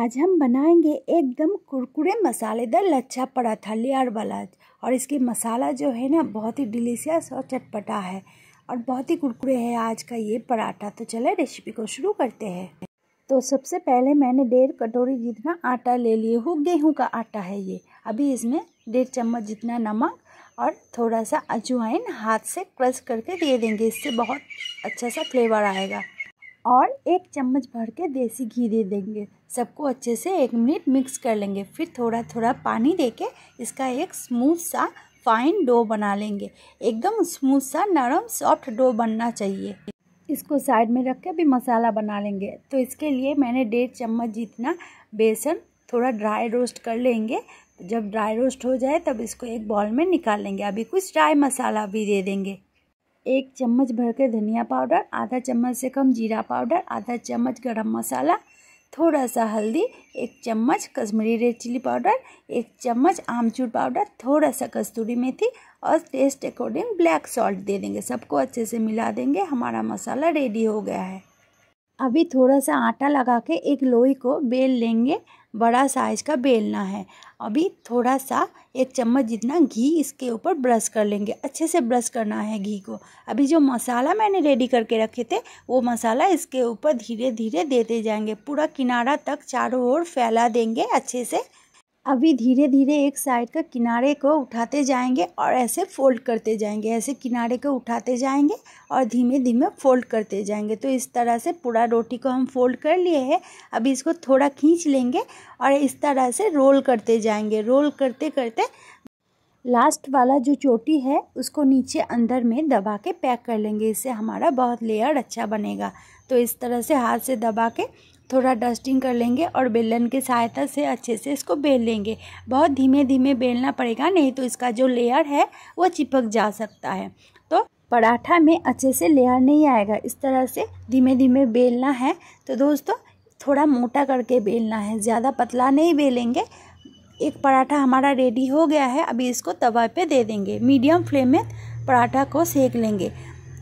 आज हम बनाएंगे एकदम कुरकुरे मसालेदार लच्छा पराठा लेयर वाला और इसके मसाला जो है ना बहुत ही डिलीशियस और चटपटा है और बहुत ही कुरकुरे है आज का ये पराठा तो चले रेसिपी को शुरू करते हैं तो सबसे पहले मैंने डेढ़ कटोरी जितना आटा ले लिए हूँ गेहूँ का आटा है ये अभी इसमें डेढ़ चम्मच जितना नमक और थोड़ा सा अजवाइन हाथ से क्रश करके दे देंगे इससे बहुत अच्छा सा फ्लेवर आएगा और एक चम्मच भर के देसी घी दे देंगे सबको अच्छे से एक मिनट मिक्स कर लेंगे फिर थोड़ा थोड़ा पानी दे के इसका एक स्मूथ सा फाइन डो बना लेंगे एकदम स्मूथ सा नरम सॉफ्ट डो बनना चाहिए इसको साइड में रख के भी मसाला बना लेंगे तो इसके लिए मैंने डेढ़ चम्मच जितना बेसन थोड़ा ड्राई रोस्ट कर लेंगे जब ड्राई रोस्ट हो जाए तब इसको एक बॉल में निकाल लेंगे अभी कुछ ड्राई मसाला भी दे देंगे एक चम्मच भर के धनिया पाउडर आधा चम्मच से कम जीरा पाउडर आधा चम्मच गरम मसाला थोड़ा सा हल्दी एक चम्मच कश्मीरी रेड चिली पाउडर एक चम्मच आमचूर पाउडर थोड़ा सा कस्तूरी मेथी और टेस्ट अकॉर्डिंग ब्लैक सॉल्ट दे देंगे सबको अच्छे से मिला देंगे हमारा मसाला रेडी हो गया है अभी थोड़ा सा आटा लगा के एक लोई को बेल लेंगे बड़ा साइज़ का बेलना है अभी थोड़ा सा एक चम्मच जितना घी इसके ऊपर ब्रश कर लेंगे अच्छे से ब्रश करना है घी को अभी जो मसाला मैंने रेडी करके रखे थे वो मसाला इसके ऊपर धीरे धीरे देते जाएंगे पूरा किनारा तक चारों ओर फैला देंगे अच्छे से अभी धीरे धीरे एक साइड का किनारे को उठाते जाएंगे और ऐसे फोल्ड करते जाएंगे ऐसे किनारे को उठाते जाएंगे और धीमे धीमे फोल्ड करते जाएंगे तो इस तरह से पूरा रोटी को हम फोल्ड कर लिए हैं अभी इसको थोड़ा खींच लेंगे और इस तरह से रोल करते जाएंगे रोल करते करते लास्ट वाला जो चोटी है उसको नीचे अंदर में दबा के पैक कर लेंगे इससे हमारा बहुत लेयर अच्छा बनेगा तो इस तरह से हाथ से दबा के थोड़ा डस्टिंग कर लेंगे और बेलन की सहायता से अच्छे से इसको बेल लेंगे बहुत धीमे धीमे बेलना पड़ेगा नहीं तो इसका जो लेयर है वो चिपक जा सकता है तो पराठा में अच्छे से लेयर नहीं आएगा इस तरह से धीमे धीमे बेलना है तो दोस्तों थोड़ा मोटा करके बेलना है ज़्यादा पतला नहीं बेलेंगे एक पराठा हमारा रेडी हो गया है अभी इसको तवा पे दे देंगे मीडियम फ्लेम में पराठा को सेक लेंगे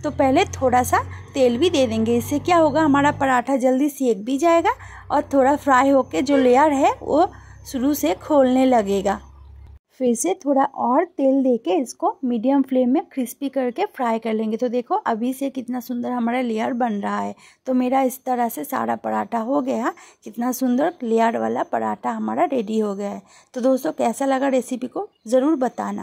तो पहले थोड़ा सा तेल भी दे देंगे इससे क्या होगा हमारा पराठा जल्दी सेक भी जाएगा और थोड़ा फ्राई होके जो लेयर है वो शुरू से खोलने लगेगा फिर से थोड़ा और तेल देके इसको मीडियम फ्लेम में क्रिस्पी करके फ्राई कर लेंगे तो देखो अभी से कितना सुंदर हमारा लेयर बन रहा है तो मेरा इस तरह से सारा पराठा हो गया कितना सुंदर लेयर वाला पराठा हमारा रेडी हो गया है तो दोस्तों कैसा लगा रेसिपी को ज़रूर बताना